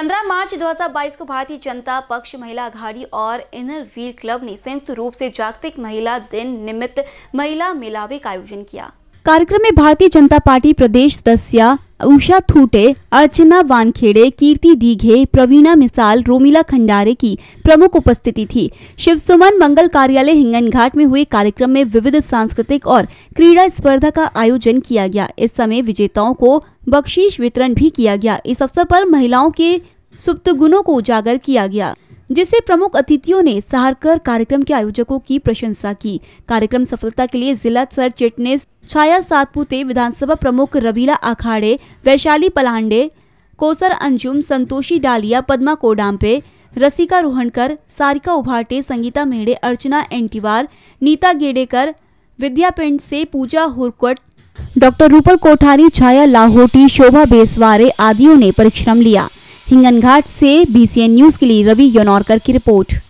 15 मार्च 2022 को भारतीय जनता पक्ष महिला अघाड़ी और इनर व्हील क्लब ने संयुक्त रूप से जागतिक महिला दिन निमित्त महिला मेलावे का आयोजन किया कार्यक्रम में भारतीय जनता पार्टी प्रदेश सदस्य उषा थूटे अर्चना वानखेड़े कीर्ति दीघे प्रवीणा मिसाल रोमिला खंडारे की प्रमुख उपस्थिति थी शिव सुमन मंगल कार्यालय हिंगन घाट में हुए कार्यक्रम में विविध सांस्कृतिक और क्रीड़ा स्पर्धा का आयोजन किया गया इस समय विजेताओं को बख्शीश वितरण भी किया गया इस अवसर पर महिलाओं के सुप्त गुणों को उजागर किया गया जिसे प्रमुख अतिथियों ने सहारकर कार्यक्रम के आयोजकों की प्रशंसा की कार्यक्रम सफलता के लिए जिला सर चिटनेस छाया सातपुते विधानसभा प्रमुख रवीला अखाड़े वैशाली पलांडे कोसर अंजुम संतोषी डालिया पद्मा कोडाम्पे रसिका रोहनकर सारिका उभाटे संगीता मेढे अर्चना एंटीवार नीता गेडेकर विद्यापिंड से पूजा हुरकट डॉक्टर रूपल कोठारी छाया लाहोटी शोभा बेसवारे आदियों ने परिश्रम लिया हिंगनघाट से बीसीएन न्यूज़ के लिए रवि योनौरकर की रिपोर्ट